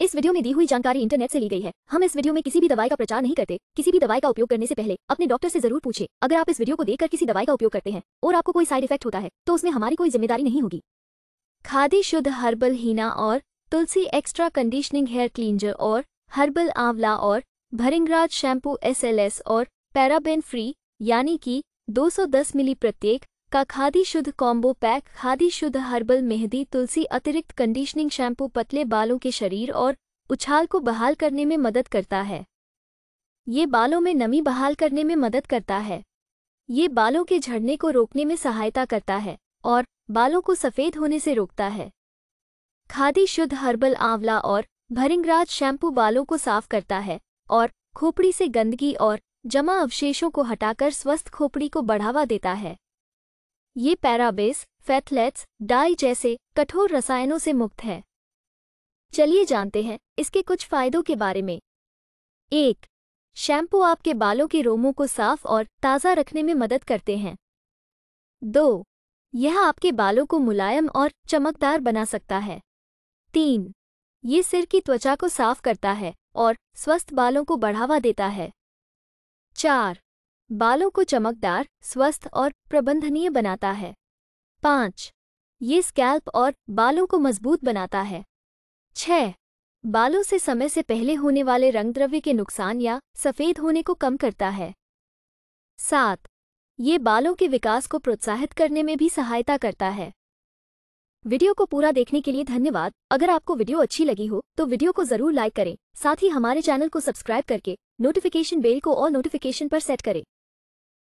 इस वीडियो में दी हुई जानकारी इंटरनेट से ली गई है हम इस वीडियो में किसी भी दवाई का प्रचार नहीं करते किसी भी दवाई का उपयोग करने से पहले अपने डॉक्टर से जरूर पूछे अगर आप इस वीडियो को देखकर किसी दवाई का उपयोग करते हैं और आपको कोई साइड इफेक्ट होता है तो उसमें हमारी कोई जिम्मेदारी नहीं होगी खादी शुद्ध हर्बल हीना और तुलसी एक्स्ट्रा कंडीशनिंग हेयर क्लींजर और हर्बल आंवला और भरिंगराज शैम्पू एस और पैराबेन फ्री यानी कि दो मिली प्रत्येक का खादी शुद्ध कॉम्बो पैक खादी शुद्ध हर्बल मेहंदी तुलसी अतिरिक्त कंडीशनिंग शैम्पू पतले बालों के शरीर और उछाल को बहाल करने में मदद करता है ये बालों में नमी बहाल करने में मदद करता है ये बालों के झड़ने को रोकने में सहायता करता है और बालों को सफ़ेद होने से रोकता है खादी शुद्ध हर्बल आंवला और भरिंगराज शैम्पू बालों को साफ करता है और खोपड़ी से गंदगी और जमा अवशेषों को हटाकर स्वस्थ खोपड़ी को बढ़ावा देता है ये पैराबेस फैथलेट्स डाई जैसे कठोर रसायनों से मुक्त है चलिए जानते हैं इसके कुछ फायदों के बारे में एक शैम्पू आपके बालों के रोमों को साफ और ताज़ा रखने में मदद करते हैं दो यह आपके बालों को मुलायम और चमकदार बना सकता है तीन ये सिर की त्वचा को साफ करता है और स्वस्थ बालों को बढ़ावा देता है चार बालों को चमकदार स्वस्थ और प्रबंधनीय बनाता है पाँच ये स्कैल्प और बालों को मजबूत बनाता है छः बालों से समय से पहले होने वाले रंगद्रव्य के नुकसान या सफ़ेद होने को कम करता है सात ये बालों के विकास को प्रोत्साहित करने में भी सहायता करता है वीडियो को पूरा देखने के लिए धन्यवाद अगर आपको वीडियो अच्छी लगी हो तो वीडियो को जरूर लाइक करें साथ ही हमारे चैनल को सब्सक्राइब करके नोटिफिकेशन बेल को और नोटिफिकेशन पर सेट करें